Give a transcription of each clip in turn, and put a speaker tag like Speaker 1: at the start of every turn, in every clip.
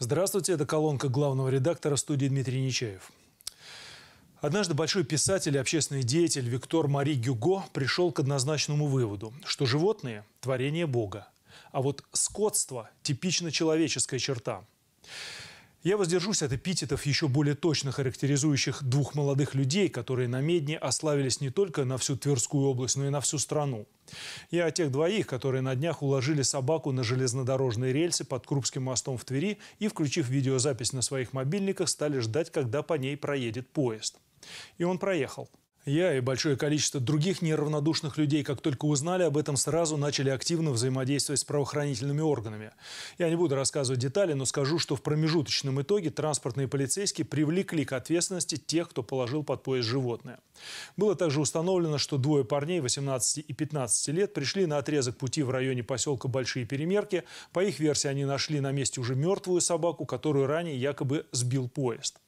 Speaker 1: Здравствуйте, это колонка главного редактора студии Дмитрий Нечаев. Однажды большой писатель и общественный деятель Виктор Мари Гюго пришел к однозначному выводу, что животные – творение Бога, а вот скотство – типично человеческая черта. Я воздержусь от эпитетов, еще более точно характеризующих двух молодых людей, которые на Медне ославились не только на всю Тверскую область, но и на всю страну. Я о тех двоих, которые на днях уложили собаку на железнодорожные рельсы под Крупским мостом в Твери и, включив видеозапись на своих мобильниках, стали ждать, когда по ней проедет поезд. И он проехал. Я и большое количество других неравнодушных людей, как только узнали об этом, сразу начали активно взаимодействовать с правоохранительными органами. Я не буду рассказывать детали, но скажу, что в промежуточном итоге транспортные полицейские привлекли к ответственности тех, кто положил под поезд животное. Было также установлено, что двое парней 18 и 15 лет пришли на отрезок пути в районе поселка Большие Перемерки. По их версии, они нашли на месте уже мертвую собаку, которую ранее якобы сбил поезд.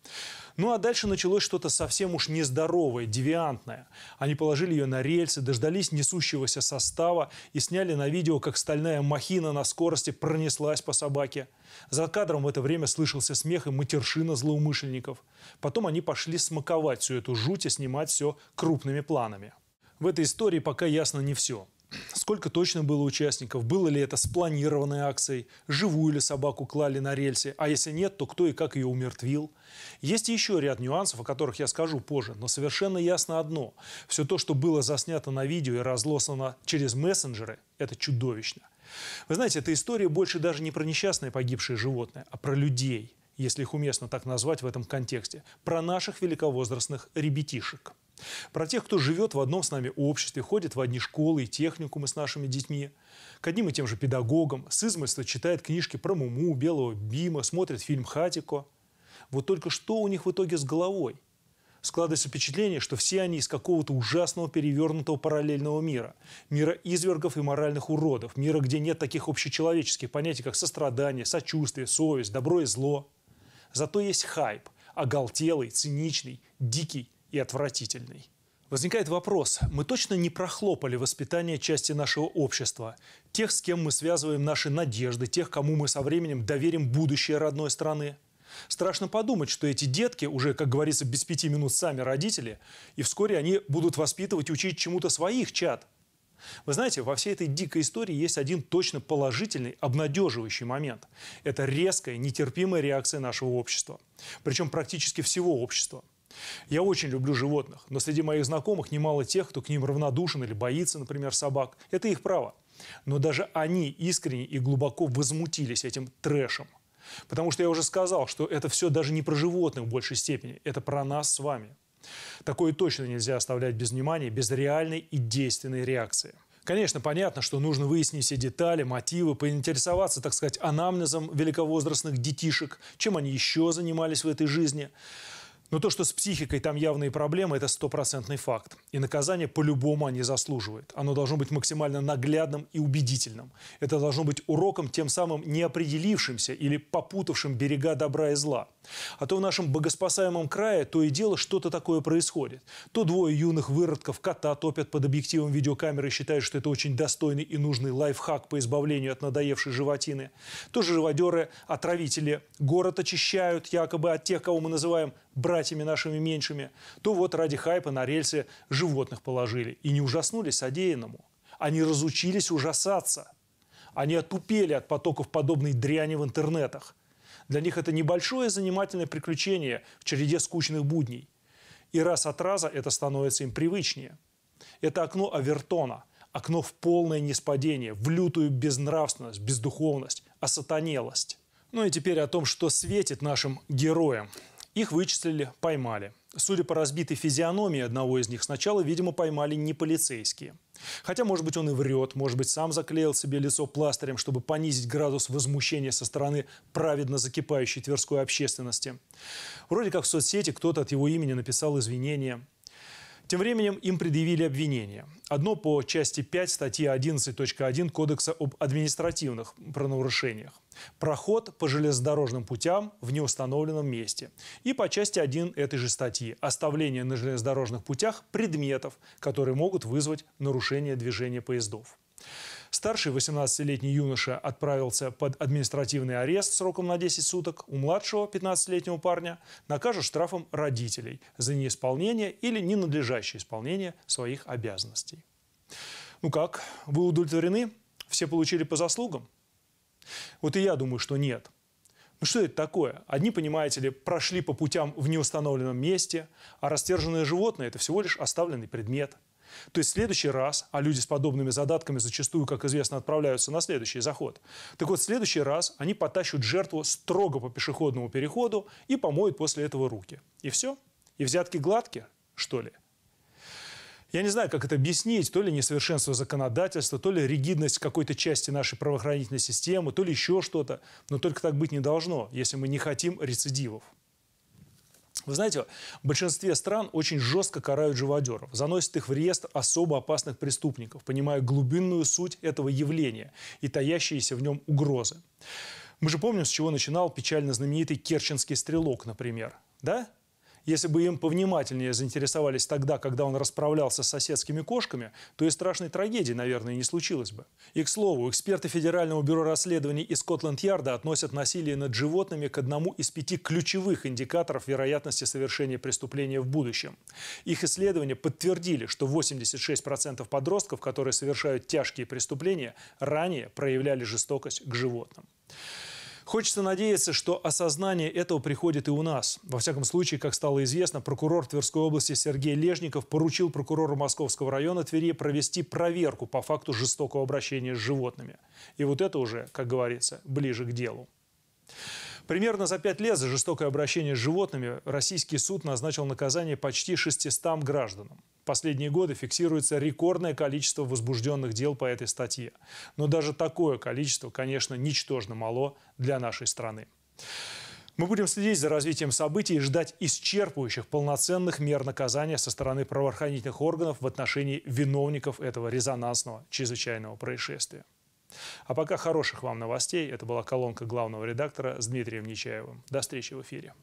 Speaker 1: Ну а дальше началось что-то совсем уж нездоровое, девиантное. Они положили ее на рельсы, дождались несущегося состава и сняли на видео, как стальная махина на скорости пронеслась по собаке. За кадром в это время слышался смех и матершина злоумышленников. Потом они пошли смаковать всю эту жуть и снимать все крупными планами. В этой истории пока ясно не все сколько точно было участников, было ли это спланированной акцией, живую ли собаку клали на рельсы, а если нет, то кто и как ее умертвил. Есть еще ряд нюансов, о которых я скажу позже, но совершенно ясно одно. Все то, что было заснято на видео и разлосано через мессенджеры, это чудовищно. Вы знаете, эта история больше даже не про несчастные погибшие животные, а про людей, если их уместно так назвать в этом контексте, про наших великовозрастных ребятишек про тех, кто живет в одном с нами обществе, ходит в одни школы и техникумы с нашими детьми, к одним и тем же педагогам, с измольства читает книжки про Муму, Белого Бима, смотрит фильм «Хатико». Вот только что у них в итоге с головой? Складывается впечатление, что все они из какого-то ужасного перевернутого параллельного мира. Мира извергов и моральных уродов. Мира, где нет таких общечеловеческих понятий, как сострадание, сочувствие, совесть, добро и зло. Зато есть хайп. Оголтелый, циничный, дикий, и отвратительный. Возникает вопрос, мы точно не прохлопали воспитание части нашего общества, тех, с кем мы связываем наши надежды, тех, кому мы со временем доверим будущее родной страны? Страшно подумать, что эти детки уже, как говорится, без пяти минут сами родители, и вскоре они будут воспитывать, учить чему-то своих чад. Вы знаете, во всей этой дикой истории есть один точно положительный, обнадеживающий момент. Это резкая, нетерпимая реакция нашего общества. Причем практически всего общества. Я очень люблю животных, но среди моих знакомых немало тех, кто к ним равнодушен или боится, например, собак. Это их право. Но даже они искренне и глубоко возмутились этим трэшем. Потому что я уже сказал, что это все даже не про животных в большей степени, это про нас с вами. Такое точно нельзя оставлять без внимания, без реальной и действенной реакции. Конечно, понятно, что нужно выяснить все детали, мотивы, поинтересоваться, так сказать, анамнезом великовозрастных детишек, чем они еще занимались в этой жизни. Но то, что с психикой там явные проблемы, это стопроцентный факт. И наказание по-любому они заслуживают. Оно должно быть максимально наглядным и убедительным. Это должно быть уроком, тем самым неопределившимся или попутавшим берега добра и зла. А то в нашем богоспасаемом крае то и дело что-то такое происходит. То двое юных выродков кота топят под объективом видеокамеры и считают, что это очень достойный и нужный лайфхак по избавлению от надоевшей животины. То живодеры, отравители город очищают якобы от тех, кого мы называем братьями нашими меньшими, то вот ради хайпа на рельсы животных положили. И не ужаснулись содеянному. Они разучились ужасаться. Они отупели от потоков подобной дряни в интернетах. Для них это небольшое занимательное приключение в череде скучных будней. И раз от раза это становится им привычнее. Это окно Авертона, окно в полное неспадение, в лютую безнравственность, бездуховность, осатанелость. Ну и теперь о том, что светит нашим героям. Их вычислили, поймали. Судя по разбитой физиономии одного из них, сначала, видимо, поймали не полицейские. Хотя, может быть, он и врет, может быть, сам заклеил себе лицо пластырем, чтобы понизить градус возмущения со стороны праведно закипающей тверской общественности. Вроде как в соцсети кто-то от его имени написал извинения – тем временем им предъявили обвинение. Одно по части 5 статьи 11.1 Кодекса об административных правонарушениях. Проход по железнодорожным путям в неустановленном месте. И по части 1 этой же статьи оставление на железнодорожных путях предметов, которые могут вызвать нарушение движения поездов. Старший 18-летний юноша отправился под административный арест сроком на 10 суток. У младшего 15-летнего парня накажут штрафом родителей за неисполнение или ненадлежащее исполнение своих обязанностей. Ну как, вы удовлетворены? Все получили по заслугам? Вот и я думаю, что нет. Ну что это такое? Одни, понимаете ли, прошли по путям в неустановленном месте, а растерженное животное – это всего лишь оставленный предмет – то есть в следующий раз, а люди с подобными задатками зачастую, как известно, отправляются на следующий заход. Так вот, в следующий раз они потащут жертву строго по пешеходному переходу и помоют после этого руки. И все. И взятки гладкие, что ли? Я не знаю, как это объяснить, то ли несовершенство законодательства, то ли ригидность какой-то части нашей правоохранительной системы, то ли еще что-то. Но только так быть не должно, если мы не хотим рецидивов. Вы знаете, в большинстве стран очень жестко карают живодеров, заносят их в реестр особо опасных преступников, понимая глубинную суть этого явления и таящиеся в нем угрозы. Мы же помним, с чего начинал печально знаменитый керченский стрелок, например. Да? Если бы им повнимательнее заинтересовались тогда, когда он расправлялся с соседскими кошками, то и страшной трагедии, наверное, не случилось бы. И, к слову, эксперты Федерального бюро расследований из Скотланд-Ярда относят насилие над животными к одному из пяти ключевых индикаторов вероятности совершения преступления в будущем. Их исследования подтвердили, что 86% подростков, которые совершают тяжкие преступления, ранее проявляли жестокость к животным. Хочется надеяться, что осознание этого приходит и у нас. Во всяком случае, как стало известно, прокурор Тверской области Сергей Лежников поручил прокурору Московского района Твери провести проверку по факту жестокого обращения с животными. И вот это уже, как говорится, ближе к делу. Примерно за пять лет за жестокое обращение с животными российский суд назначил наказание почти 600 гражданам последние годы фиксируется рекордное количество возбужденных дел по этой статье. Но даже такое количество, конечно, ничтожно мало для нашей страны. Мы будем следить за развитием событий и ждать исчерпывающих, полноценных мер наказания со стороны правоохранительных органов в отношении виновников этого резонансного чрезвычайного происшествия. А пока хороших вам новостей. Это была колонка главного редактора с Дмитрием Нечаевым. До встречи в эфире.